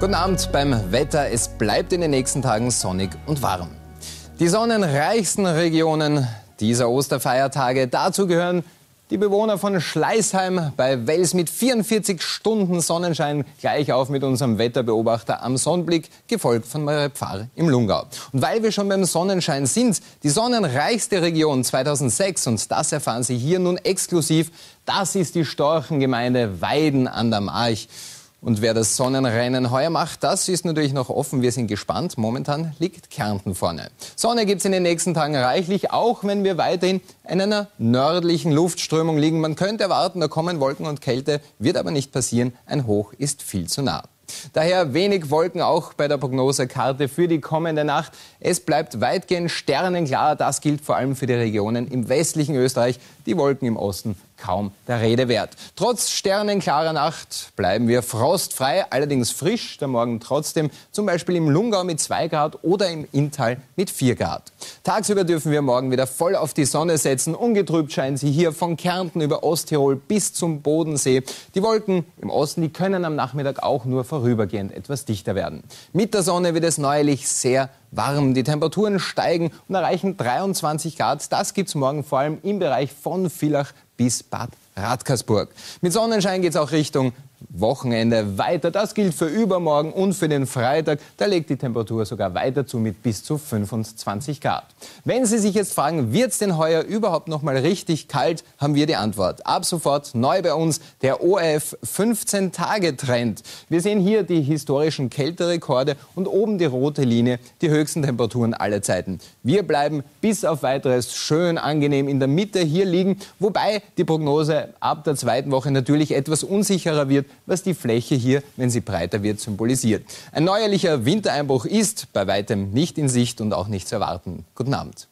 Guten Abend beim Wetter. Es bleibt in den nächsten Tagen sonnig und warm. Die sonnenreichsten Regionen dieser Osterfeiertage, dazu gehören die Bewohner von Schleißheim bei Wels mit 44 Stunden Sonnenschein gleich auf mit unserem Wetterbeobachter am Sonnenblick, gefolgt von Maria Pfarr im Lungau. Und weil wir schon beim Sonnenschein sind, die sonnenreichste Region 2006, und das erfahren Sie hier nun exklusiv, das ist die Storchengemeinde Weiden an der March. Und wer das Sonnenrennen heuer macht, das ist natürlich noch offen. Wir sind gespannt. Momentan liegt Kärnten vorne. Sonne gibt es in den nächsten Tagen reichlich, auch wenn wir weiterhin in einer nördlichen Luftströmung liegen. Man könnte erwarten, da kommen Wolken und Kälte, wird aber nicht passieren. Ein Hoch ist viel zu nah. Daher wenig Wolken auch bei der Prognosekarte für die kommende Nacht. Es bleibt weitgehend sternenklar. Das gilt vor allem für die Regionen im westlichen Österreich. Die Wolken im Osten kaum der Rede wert. Trotz sternenklarer Nacht bleiben wir frostfrei, allerdings frisch, der Morgen trotzdem, zum Beispiel im Lungau mit 2 Grad oder im Inntal mit 4 Grad. Tagsüber dürfen wir morgen wieder voll auf die Sonne setzen. Ungetrübt scheinen sie hier von Kärnten über Osttirol bis zum Bodensee. Die Wolken im Osten, die können am Nachmittag auch nur vorübergehend etwas dichter werden. Mit der Sonne wird es neulich sehr warm. Die Temperaturen steigen und erreichen 23 Grad. Das gibt's morgen vor allem im Bereich von Villach bis Bad Radkersburg. Mit Sonnenschein geht es auch Richtung Wochenende weiter. Das gilt für übermorgen und für den Freitag. Da legt die Temperatur sogar weiter zu mit bis zu 25 Grad. Wenn Sie sich jetzt fragen, wird es denn heuer überhaupt noch mal richtig kalt, haben wir die Antwort. Ab sofort neu bei uns der ORF 15-Tage-Trend. Wir sehen hier die historischen Kälterekorde und oben die rote Linie, die höchsten Temperaturen aller Zeiten. Wir bleiben bis auf weiteres schön angenehm in der Mitte hier liegen, wobei die Prognose ab der zweiten Woche natürlich etwas unsicherer wird was die Fläche hier, wenn sie breiter wird, symbolisiert. Ein neuerlicher Wintereinbruch ist bei weitem nicht in Sicht und auch nicht zu erwarten. Guten Abend.